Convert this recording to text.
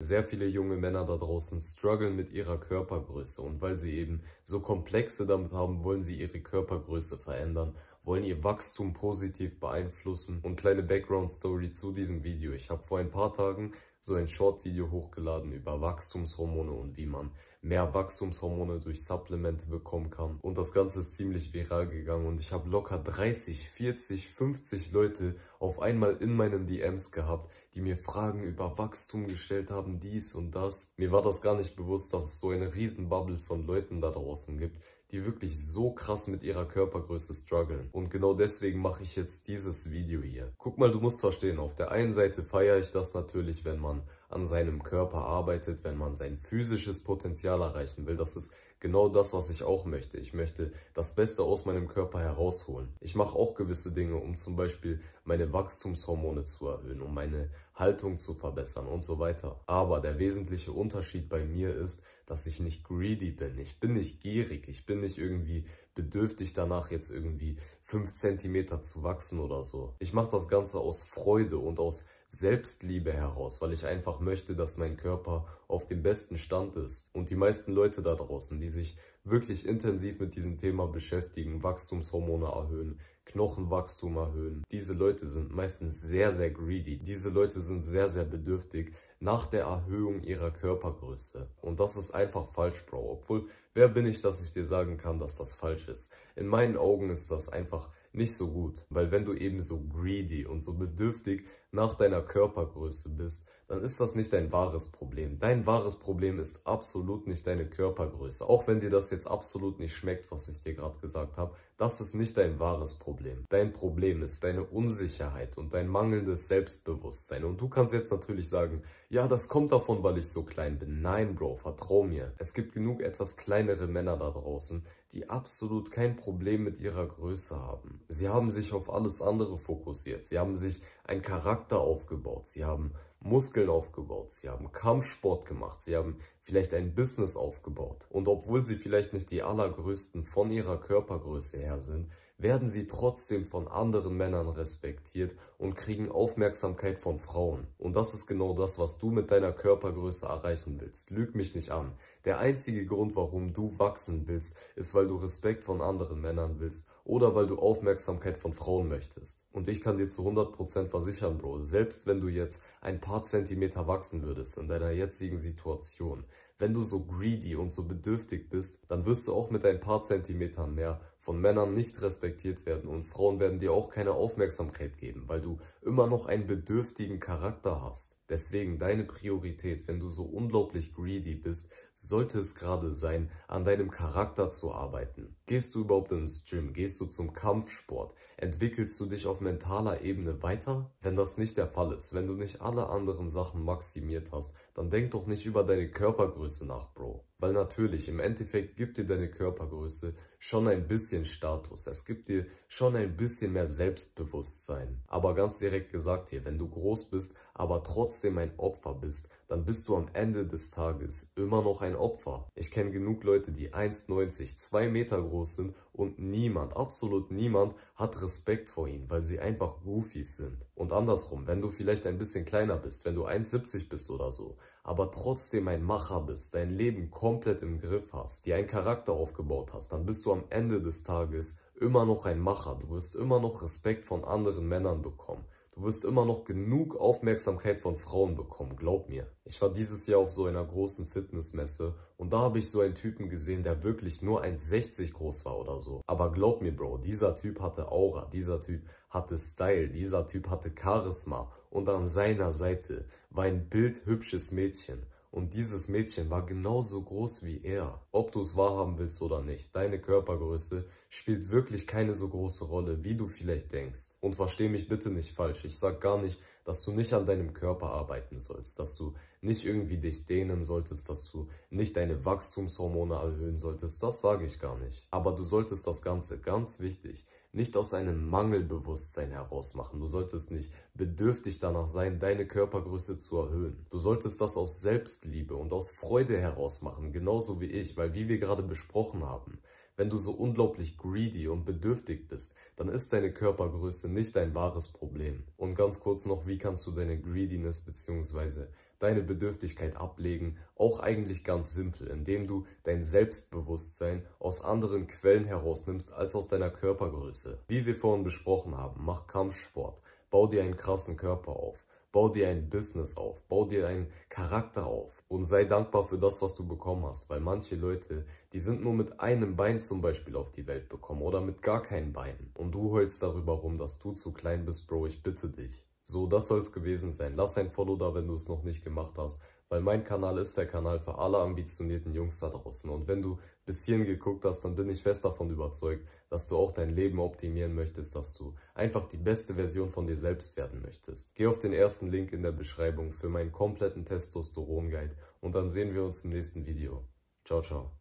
sehr viele junge Männer da draußen strugglen mit ihrer Körpergröße und weil sie eben so komplexe damit haben, wollen sie ihre Körpergröße verändern, wollen ihr Wachstum positiv beeinflussen und kleine Background Story zu diesem Video. Ich habe vor ein paar Tagen so ein Short Video hochgeladen über Wachstumshormone und wie man mehr Wachstumshormone durch Supplemente bekommen kann. Und das Ganze ist ziemlich viral gegangen und ich habe locker 30, 40, 50 Leute auf einmal in meinen DMs gehabt, die mir Fragen über Wachstum gestellt haben, dies und das. Mir war das gar nicht bewusst, dass es so eine Riesenbubble von Leuten da draußen gibt, die wirklich so krass mit ihrer Körpergröße strugglen. Und genau deswegen mache ich jetzt dieses Video hier. Guck mal, du musst verstehen, auf der einen Seite feiere ich das natürlich, wenn man an seinem Körper arbeitet, wenn man sein physisches Potenzial erreichen will. Das ist genau das, was ich auch möchte. Ich möchte das Beste aus meinem Körper herausholen. Ich mache auch gewisse Dinge, um zum Beispiel meine Wachstumshormone zu erhöhen, um meine Haltung zu verbessern und so weiter. Aber der wesentliche Unterschied bei mir ist, dass ich nicht greedy bin. Ich bin nicht gierig. Ich bin nicht irgendwie bedürftig danach, jetzt irgendwie fünf Zentimeter zu wachsen oder so. Ich mache das Ganze aus Freude und aus Selbstliebe heraus, weil ich einfach möchte, dass mein Körper auf dem besten Stand ist. Und die meisten Leute da draußen, die sich wirklich intensiv mit diesem Thema beschäftigen, Wachstumshormone erhöhen, Knochenwachstum erhöhen. Diese Leute sind meistens sehr, sehr greedy. Diese Leute sind sehr, sehr bedürftig nach der Erhöhung ihrer Körpergröße. Und das ist einfach falsch, Bro. Obwohl, wer bin ich, dass ich dir sagen kann, dass das falsch ist? In meinen Augen ist das einfach nicht so gut. Weil wenn du eben so greedy und so bedürftig nach deiner Körpergröße bist, dann ist das nicht dein wahres Problem. Dein wahres Problem ist absolut nicht deine Körpergröße. Auch wenn dir das jetzt absolut nicht schmeckt, was ich dir gerade gesagt habe, das ist nicht dein wahres Problem. Dein Problem ist deine Unsicherheit und dein mangelndes Selbstbewusstsein. Und du kannst jetzt natürlich sagen, ja, das kommt davon, weil ich so klein bin. Nein, Bro, vertrau mir. Es gibt genug etwas kleinere Männer da draußen, die absolut kein Problem mit ihrer Größe haben. Sie haben sich auf alles andere fokussiert. Sie haben sich einen Charakter aufgebaut. Sie haben Muskeln aufgebaut, sie haben Kampfsport gemacht, sie haben vielleicht ein Business aufgebaut. Und obwohl sie vielleicht nicht die allergrößten von ihrer Körpergröße her sind, werden sie trotzdem von anderen Männern respektiert und kriegen Aufmerksamkeit von Frauen. Und das ist genau das, was du mit deiner Körpergröße erreichen willst. Lüg mich nicht an. Der einzige Grund, warum du wachsen willst, ist, weil du Respekt von anderen Männern willst oder weil du Aufmerksamkeit von Frauen möchtest. Und ich kann dir zu 100% versichern, Bro, selbst wenn du jetzt ein paar Zentimeter wachsen würdest in deiner jetzigen Situation, wenn du so greedy und so bedürftig bist, dann wirst du auch mit ein paar Zentimetern mehr von Männern nicht respektiert werden und Frauen werden dir auch keine Aufmerksamkeit geben, weil du immer noch einen bedürftigen Charakter hast. Deswegen deine Priorität, wenn du so unglaublich greedy bist, sollte es gerade sein, an deinem Charakter zu arbeiten. Gehst du überhaupt ins Gym? Gehst du zum Kampfsport? Entwickelst du dich auf mentaler Ebene weiter? Wenn das nicht der Fall ist, wenn du nicht alle anderen Sachen maximiert hast, dann denk doch nicht über deine Körpergröße nach, Bro. Weil natürlich, im Endeffekt gibt dir deine Körpergröße schon ein bisschen Status. Es gibt dir schon ein bisschen mehr Selbstbewusstsein. Aber ganz direkt gesagt hier, wenn du groß bist, aber trotzdem trotzdem ein Opfer bist, dann bist du am Ende des Tages immer noch ein Opfer. Ich kenne genug Leute, die 1,90, 2 Meter groß sind und niemand, absolut niemand hat Respekt vor ihnen, weil sie einfach Goofies sind. Und andersrum, wenn du vielleicht ein bisschen kleiner bist, wenn du 1,70 bist oder so, aber trotzdem ein Macher bist, dein Leben komplett im Griff hast, dir einen Charakter aufgebaut hast, dann bist du am Ende des Tages immer noch ein Macher, du wirst immer noch Respekt von anderen Männern bekommen. Du wirst immer noch genug Aufmerksamkeit von Frauen bekommen, glaub mir. Ich war dieses Jahr auf so einer großen Fitnessmesse und da habe ich so einen Typen gesehen, der wirklich nur 1,60 groß war oder so. Aber glaub mir, Bro, dieser Typ hatte Aura, dieser Typ hatte Style, dieser Typ hatte Charisma und an seiner Seite war ein bildhübsches Mädchen. Und dieses Mädchen war genauso groß wie er. Ob du es wahrhaben willst oder nicht, deine Körpergröße spielt wirklich keine so große Rolle, wie du vielleicht denkst. Und versteh mich bitte nicht falsch, ich sag gar nicht, dass du nicht an deinem Körper arbeiten sollst, dass du nicht irgendwie dich dehnen solltest, dass du nicht deine Wachstumshormone erhöhen solltest, das sage ich gar nicht. Aber du solltest das Ganze, ganz wichtig, nicht aus einem Mangelbewusstsein heraus machen. Du solltest nicht bedürftig danach sein, deine Körpergröße zu erhöhen. Du solltest das aus Selbstliebe und aus Freude heraus machen, genauso wie ich, weil wie wir gerade besprochen haben, wenn du so unglaublich greedy und bedürftig bist, dann ist deine Körpergröße nicht dein wahres Problem. Und ganz kurz noch, wie kannst du deine Greediness bzw deine Bedürftigkeit ablegen, auch eigentlich ganz simpel, indem du dein Selbstbewusstsein aus anderen Quellen herausnimmst als aus deiner Körpergröße. Wie wir vorhin besprochen haben, mach Kampfsport, bau dir einen krassen Körper auf. Bau dir ein Business auf, bau dir einen Charakter auf und sei dankbar für das, was du bekommen hast, weil manche Leute, die sind nur mit einem Bein zum Beispiel auf die Welt bekommen oder mit gar keinen Beinen und du heulst darüber rum, dass du zu klein bist, Bro, ich bitte dich. So, das soll es gewesen sein. Lass ein Follow da, wenn du es noch nicht gemacht hast, weil mein Kanal ist der Kanal für alle ambitionierten Jungs da draußen. Und wenn du bis hierhin geguckt hast, dann bin ich fest davon überzeugt, dass du auch dein Leben optimieren möchtest, dass du einfach die beste Version von dir selbst werden möchtest. Geh auf den ersten Link in der Beschreibung für meinen kompletten Testosteron-Guide und dann sehen wir uns im nächsten Video. Ciao, ciao.